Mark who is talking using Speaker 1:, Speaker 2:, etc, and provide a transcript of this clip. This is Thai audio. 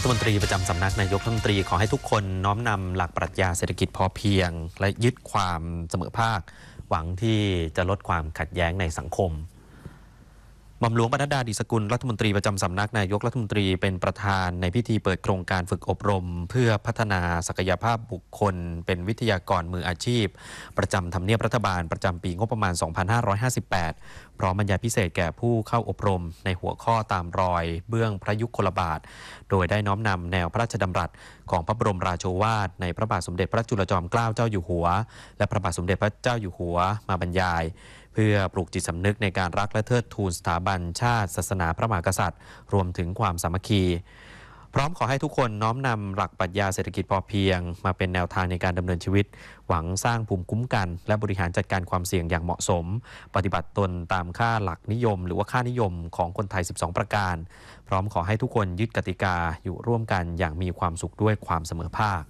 Speaker 1: รัฐมนตรีประจำสำนักนายกรัฐมนตรี ขอให้ทุกคนน้อมนำหลักปรัชญาเศรษฐกิจพอเพียง และยึดความเสมอภาค หวังที่จะลดความขัดแย้งในสังคมหม่อมหลวงปนัดดาดิสกุลรัฐมนตรีประจำสำนักนายกรัฐมนตรีเป็นประธานในพิธีเปิดโครงการฝึกอบรมเพื่อพัฒนาศักยภาพบุคคลเป็นวิทยากรมืออาชีพ ประจำทำเนียบรัฐบาลประจำปีงบประมาณ 2558 พร้อมบรรยายพิเศษแก่ผู้เข้าอบรมในหัวข้อตามรอยเบื้องพระยุคลบาท โดยได้น้อมนำแนวพระราชดำรัสของพระบรมราโชวาทในพระบาทสมเด็จพระจุลจอมเกล้าเจ้าอยู่หัว และพระบาทสมเด็จพระเจ้าอยู่หัวมาบรรยายพื่อปลูกจิตสำนึกในการรักและเทิดทูนสถาบัน ชาติ ศาสนาพระมหากษัตริย์ รวมถึงความสามัคคี พร้อมขอให้ทุกคนน้อมนำหลักปรัชญาเศรษฐกิจพอเพียง มาเป็นแนวทางในการดำเนินชีวิต หวังสร้างภูมิคุ้มกัน และบริหารจัดการความเสี่ยงอย่างเหมาะสม ปฏิบัติตนตามค่าหลักนิยม หรือว่าค่านิยมของคนไทย 12 ประการ พร้อมขอให้ทุกคนยึดกติกาอยู่ร่วมกันอย่างมีความสุขด้วยความเสมอภาค